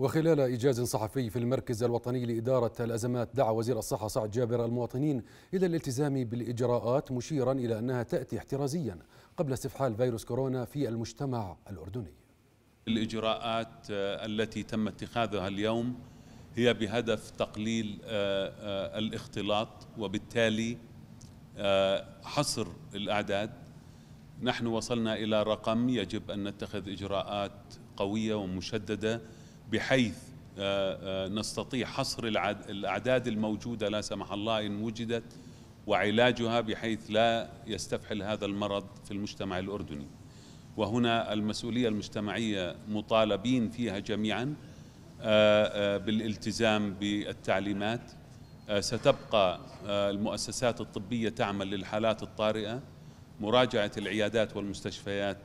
وخلال إيجاز صحفي في المركز الوطني لإدارة الأزمات دعا وزير الصحة سعد جابر المواطنين إلى الالتزام بالإجراءات مشيرا إلى أنها تأتي احترازيا قبل استفحال فيروس كورونا في المجتمع الأردني الإجراءات آه، التي تم اتخاذها اليوم هي بهدف تقليل آه، آه، الاختلاط وبالتالي حصر الأعداد نحن وصلنا إلى رقم يجب أن نتخذ إجراءات قوية ومشددة بحيث آه، آه، نستطيع حصر الأعداد الموجودة لا سمح الله إن وجدت وعلاجها بحيث لا يستفحل هذا المرض في المجتمع الأردني وهنا المسؤولية المجتمعية مطالبين فيها جميعا آه، بالالتزام بالتعليمات ستبقى المؤسسات الطبية تعمل للحالات الطارئة مراجعة العيادات والمستشفيات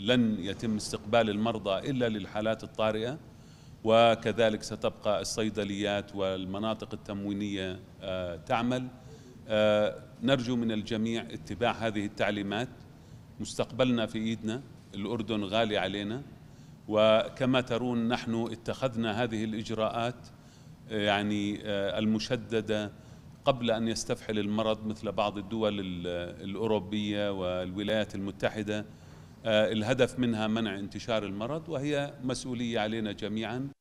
لن يتم استقبال المرضى إلا للحالات الطارئة وكذلك ستبقى الصيدليات والمناطق التموينية آه، تعمل آه، نرجو من الجميع اتباع هذه التعليمات مستقبلنا في ايدنا الاردن غالي علينا وكما ترون نحن اتخذنا هذه الاجراءات آه، يعني المشدده قبل ان يستفحل المرض مثل بعض الدول الاوروبيه والولايات المتحده آه، الهدف منها منع انتشار المرض وهي مسؤولية علينا جميعا